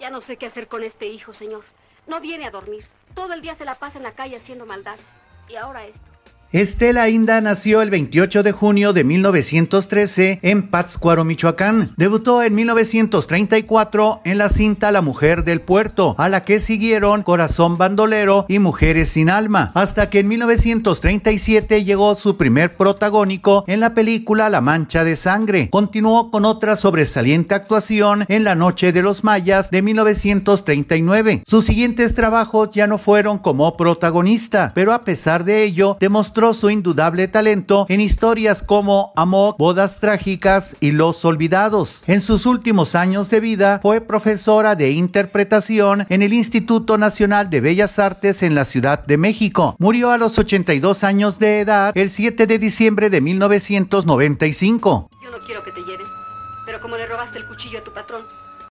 Ya no sé qué hacer con este hijo, señor. No viene a dormir. Todo el día se la pasa en la calle haciendo maldades. Y ahora esto. Estela Inda nació el 28 de junio de 1913 en Pátzcuaro, Michoacán. Debutó en 1934 en la cinta La Mujer del Puerto, a la que siguieron Corazón Bandolero y Mujeres sin Alma, hasta que en 1937 llegó su primer protagónico en la película La Mancha de Sangre. Continuó con otra sobresaliente actuación en La Noche de los Mayas de 1939. Sus siguientes trabajos ya no fueron como protagonista, pero a pesar de ello demostró su indudable talento en historias como Amok, Bodas Trágicas y Los Olvidados. En sus últimos años de vida fue profesora de interpretación en el Instituto Nacional de Bellas Artes en la Ciudad de México. Murió a los 82 años de edad el 7 de diciembre de 1995. Yo no quiero que te pero como le robaste el cuchillo tu patrón,